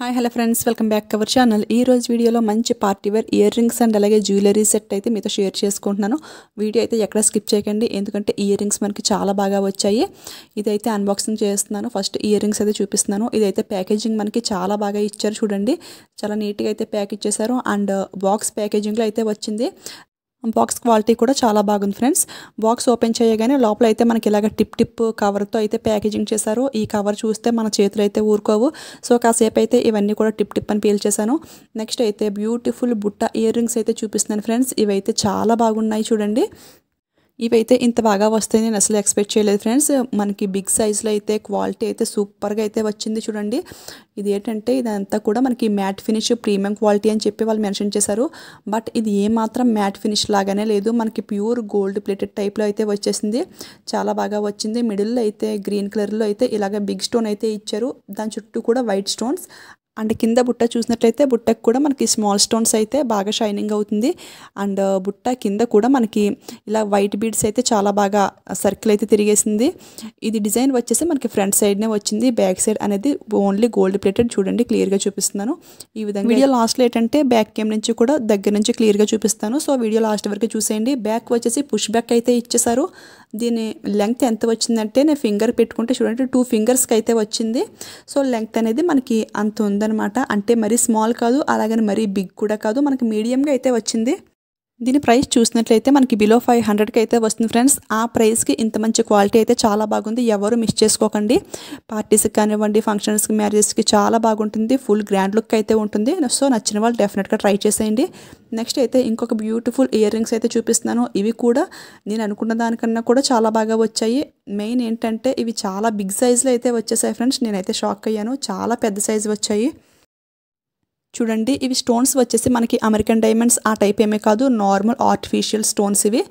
hi hello friends welcome back our channel ఈ రోజు వీడియోలో మంచి party wear earrings and అలాగే జ్యువెలరీ సెట్ అయితే మీతో షేర్ చేసుకుంటున్నాను వీడియో అయితే ఎక్కడ స్కిప్ చేయకండి ఎందుకంటే ఇయర్ రింగ్స్ మనకి చాలా బాగా వచ్చాయి ఇదైతే అన్బాక్సింగ్ చేస్తున్నాను ఫస్ట్ ఇయర్ రింగ్స్ అయితే చూపిస్తున్నాను ఇదైతే ప్యాకేజింగ్ మనకి చాలా బాగా ఇచ్చారు చూడండి చాలా నీట్గా అయితే ప్యాక్ ఇచ్చేసారు అండ్ బాక్స్ ప్యాకేజింగ్లో అయితే వచ్చింది బాక్స్ క్వాలిటీ కూడా చాలా బాగుంది ఫ్రెండ్స్ బాక్స్ ఓపెన్ చేయగానే లోపల అయితే మనకి ఇలాగ టిప్ టిప్ కవర్తో అయితే ప్యాకేజింగ్ చేశారు ఈ కవర్ చూస్తే మన చేతులు అయితే ఊరుకోవు సో కాసేపు అయితే ఇవన్నీ కూడా టిప్ టిప్ అని చేశాను నెక్స్ట్ అయితే బ్యూటిఫుల్ బుట్ట ఇయర్ రింగ్స్ అయితే చూపిస్తున్నాను ఫ్రెండ్స్ ఇవైతే చాలా బాగున్నాయి చూడండి ఇవైతే ఇంత బాగా వస్తాయి నేను అసలు ఎక్స్పెక్ట్ చేయలేదు ఫ్రెండ్స్ మనకి బిగ్ సైజులో అయితే క్వాలిటీ అయితే సూపర్గా అయితే వచ్చింది చూడండి ఇది ఏంటంటే ఇదంతా కూడా మనకి మ్యాట్ ఫినిష్ ప్రీమియం క్వాలిటీ అని చెప్పి వాళ్ళు మెన్షన్ చేశారు బట్ ఇది ఏమాత్రం మ్యాట్ ఫినిష్ లాగానే లేదు మనకి ప్యూర్ గోల్డ్ ప్లేటెడ్ టైప్లో అయితే వచ్చేసింది చాలా బాగా వచ్చింది మిడిల్లో అయితే గ్రీన్ కలర్లో అయితే ఇలాగ బిగ్ స్టోన్ అయితే ఇచ్చారు దాని చుట్టూ కూడా వైట్ స్టోన్స్ అండ్ కింద బుట్ట చూసినట్లయితే బుట్టకు కూడా మనకి స్మాల్ స్టోన్స్ అయితే బాగా షైనింగ్ అవుతుంది అండ్ బుట్ట కింద కూడా మనకి ఇలా వైట్ బీడ్స్ అయితే చాలా బాగా సర్కిల్ అయితే తిరిగేసింది ఇది డిజైన్ వచ్చేసి మనకి ఫ్రంట్ సైడ్నే వచ్చింది బ్యాక్ సైడ్ అనేది ఓన్లీ గోల్డ్ ప్లేటెడ్ చూడండి క్లియర్గా చూపిస్తున్నాను ఈ విధంగా వీడియో లాస్ట్లో ఏంటంటే బ్యాక్ కేమ్ నుంచి కూడా దగ్గర నుంచి క్లియర్గా చూపిస్తాను సో వీడియో లాస్ట్ వరకు చూసేయండి బ్యాక్ వచ్చేసి పుష్ బ్యాక్ అయితే ఇచ్చేసారు దీని లెంగ్త్ ఎంత వచ్చిందంటే నేను ఫింగర్ పెట్టుకుంటే చూడండి టూ ఫింగర్స్కి అయితే వచ్చింది సో లెంగ్త్ అనేది మనకి అంత ఉందని ఉందనమాట అంటే మరీ స్మాల్ కాదు అలాగని మరీ బిగ్ కూడా కాదు మనకి మీడియంగా అయితే వచ్చింది దీని ప్రైస్ చూసినట్లయితే మనకి బిలో ఫైవ్ హండ్రెడ్కి అయితే వస్తుంది ఫ్రెండ్స్ ఆ ప్రైస్కి ఇంత మంచి క్వాలిటీ అయితే చాలా బాగుంది ఎవరు మిస్ చేసుకోకండి పార్టీస్కి కానివ్వండి ఫంక్షన్స్కి మ్యారేజెస్కి చాలా బాగుంటుంది ఫుల్ గ్రాండ్ లుక్ అయితే ఉంటుంది సో నచ్చిన వాళ్ళు డెఫినెట్గా ట్రై చేసేయండి నెక్స్ట్ అయితే ఇంకొక బ్యూటిఫుల్ ఇయర్ రింగ్స్ అయితే చూపిస్తున్నాను ఇవి కూడా నేను అనుకున్న దానికన్నా కూడా చాలా బాగా వచ్చాయి మెయిన్ ఏంటంటే ఇవి చాలా బిగ్ సైజులో అయితే వచ్చేసాయి ఫ్రెండ్స్ నేనైతే షాక్ అయ్యాను చాలా పెద్ద సైజు వచ్చాయి చూడండి ఇవి స్టోన్స్ వచ్చేసి మనకి అమెరికన్ డైమండ్స్ ఆ టైప్ ఏమే కాదు నార్మల్ ఆర్టిఫిషియల్ స్టోన్స్ ఇవి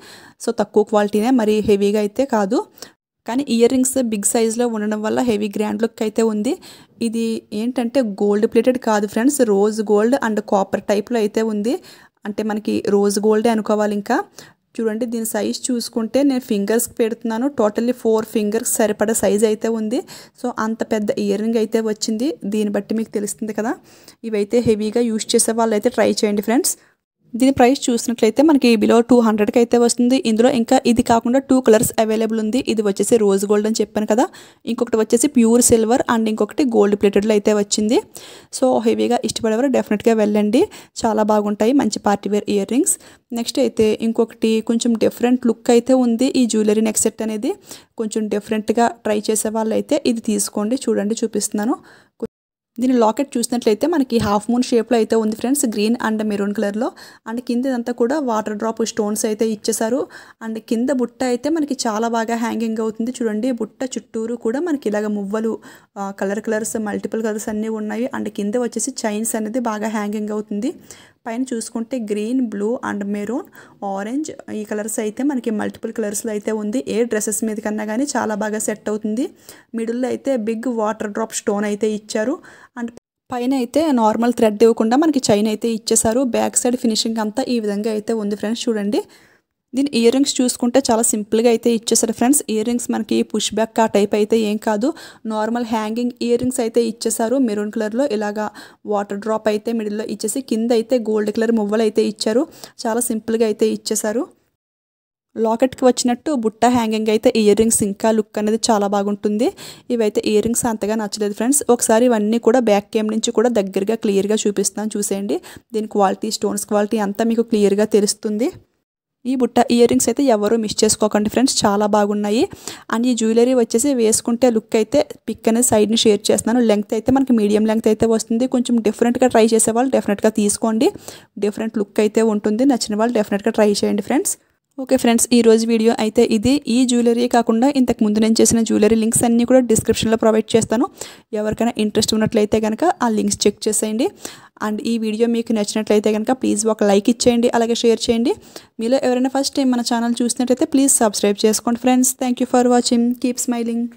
సో తక్కువ క్వాలిటీనే మరి హెవీగా అయితే కాదు కానీ ఇయర్ రింగ్స్ బిగ్ సైజ్లో ఉండడం వల్ల హెవీ గ్రాండ్ లుక్ అయితే ఉంది ఇది ఏంటంటే గోల్డ్ ప్లేటెడ్ కాదు friends rose gold and copper టైప్లో అయితే ఉంది అంటే మనకి రోజ్ గోల్డే అనుకోవాలి ఇంకా చూడండి దీని సైజ్ చూసుకుంటే నేను ఫింగర్స్కి పెడుతున్నాను టోటల్లీ ఫోర్ ఫింగర్స్ సరిపడా సైజ్ అయితే ఉంది సో అంత పెద్ద ఇయర్ రింగ్ అయితే వచ్చింది దీన్ని బట్టి మీకు తెలుస్తుంది కదా ఇవైతే హెవీగా యూస్ చేసే వాళ్ళైతే ట్రై చేయండి ఫ్రెండ్స్ దీని ప్రైస్ చూసినట్లయితే మనకి బిలో టూ హండ్రెడ్కి అయితే వస్తుంది ఇందులో ఇంకా ఇది కాకుండా టూ కలర్స్ అవైలబుల్ ఉంది ఇది వచ్చేసి రోజ్ గోల్డ్ అని చెప్పాను కదా ఇంకొకటి వచ్చేసి ప్యూర్ సిల్వర్ అండ్ ఇంకొకటి గోల్డ్ ప్లేటెడ్లో అయితే వచ్చింది సో హెవీగా ఇష్టపడేవారు డెఫినెట్గా వెళ్ళండి చాలా బాగుంటాయి మంచి party wear earrings next అయితే ఇంకొకటి కొంచెం డిఫరెంట్ లుక్ అయితే ఉంది ఈ జ్యువెలరీ నెక్ సెట్ అనేది కొంచెం డిఫరెంట్గా ట్రై చేసే వాళ్ళు అయితే ఇది తీసుకోండి చూడండి చూపిస్తున్నాను దీని లాకెట్ చూసినట్లయితే మనకి హాఫ్ మూన్ షేప్లో అయితే ఉంది ఫ్రెండ్స్ గ్రీన్ అండ్ మెరూన్ కలర్లో అండ్ కింద ఇదంతా కూడా వాటర్ డ్రాప్ స్టోన్స్ అయితే ఇచ్చేసారు అండ్ కింద బుట్ట అయితే మనకి చాలా బాగా హ్యాంగింగ్ అవుతుంది చూడండి బుట్ట చుట్టూరు కూడా మనకి ఇలాగ మువ్వలు కలర్ కలర్స్ మల్టిపుల్ కలర్స్ అన్నీ ఉన్నాయి అండ్ కింద వచ్చేసి చైన్స్ అనేది బాగా హ్యాంగింగ్ అవుతుంది పైన చూసుకుంటే green blue and maroon orange ఈ కలర్స్ అయితే మనకి మల్టిపుల్ కలర్స్లో అయితే ఉంది ఏ డ్రెస్సెస్ మీద కన్నా కానీ చాలా బాగా సెట్ అవుతుంది మిడిల్లో అయితే బిగ్ వాటర్ డ్రాప్ స్టోన్ అయితే ఇచ్చారు అండ్ పైన అయితే నార్మల్ థ్రెడ్ ఇవ్వకుండా మనకి చైన్ అయితే ఇచ్చేసారు బ్యాక్ సైడ్ ఫినిషింగ్ అంతా ఈ విధంగా అయితే ఉంది ఫ్రెండ్స్ చూడండి దీని ఇయర్ రింగ్స్ చూసుకుంటే చాలా సింపుల్గా అయితే ఇచ్చేసారు ఫ్రెండ్స్ ఇయర్ రింగ్స్ మనకి పుష్ బ్యాక్ ఆ టైప్ అయితే ఏం కాదు నార్మల్ హ్యాంగింగ్ ఇయర్ రింగ్స్ అయితే ఇచ్చేసారు మెరూన్ కలర్లో ఇలాగా వాటర్ డ్రాప్ అయితే మిడిల్లో ఇచ్చేసి కింద అయితే గోల్డ్ కలర్ మువ్వలు అయితే ఇచ్చారు చాలా సింపుల్గా అయితే ఇచ్చేసారు లాకెట్కి వచ్చినట్టు బుట్ట హ్యాంగింగ్ అయితే ఇయర్ రింగ్స్ ఇంకా లుక్ అనేది చాలా బాగుంటుంది ఇవైతే ఇయర్ రింగ్స్ అంతగా నచ్చలేదు ఫ్రెండ్స్ ఒకసారి ఇవన్నీ కూడా బ్యాక్ కేమ్ నుంచి కూడా దగ్గరగా క్లియర్గా చూపిస్తాను చూసేయండి దీని క్వాలిటీ స్టోన్స్ క్వాలిటీ అంతా మీకు క్లియర్గా తెలుస్తుంది ఈ బుట్ట ఇయర్ రింగ్స్ అయితే ఎవరు మిస్ చేసుకోకండి ఫ్రెండ్స్ చాలా బాగున్నాయి అండ్ ఈ జ్యువెలరీ వచ్చేసి వేసుకుంటే లుక్ అయితే పిక్ అనేది సైడ్ని షేర్ చేస్తున్నాను లెంగ్త్ అయితే మనకి మీడియం లెంగ్త్ అయితే వస్తుంది కొంచెం డిఫరెంట్గా ట్రై చేసే వాళ్ళు డెఫినెట్గా తీసుకోండి డిఫరెంట్ లుక్ అయితే ఉంటుంది నచ్చిన వాళ్ళు డెఫినెట్గా ట్రై చేయండి ఫ్రెండ్స్ ఓకే ఫ్రెండ్స్ ఈ రోజు వీడియో అయితే ఇది ఈ జ్యువెలరీ కాకుండా ఇంతకు ముందు నేను చేసిన జ్యువెలరీ లింక్స్ అన్నీ కూడా డిస్క్రిప్షన్లో ప్రొవైడ్ చేస్తాను ఎవరికైనా ఇంట్రెస్ట్ ఉన్నట్లయితే కనుక ఆ లింక్స్ చెక్ చేసేయండి అండ్ ఈ వీడియో మీకు నచ్చినట్లయితే కనుక ప్లీజ్ ఒక లైక్ ఇచ్చేయండి అలాగే షేర్ చేయండి మీలో ఎవరైనా ఫస్ట్ టైం మన ఛానల్ చూసినట్లయితే ప్లీజ్ సబ్స్క్రైబ్ చేసుకోండి friends thank for watching keep smiling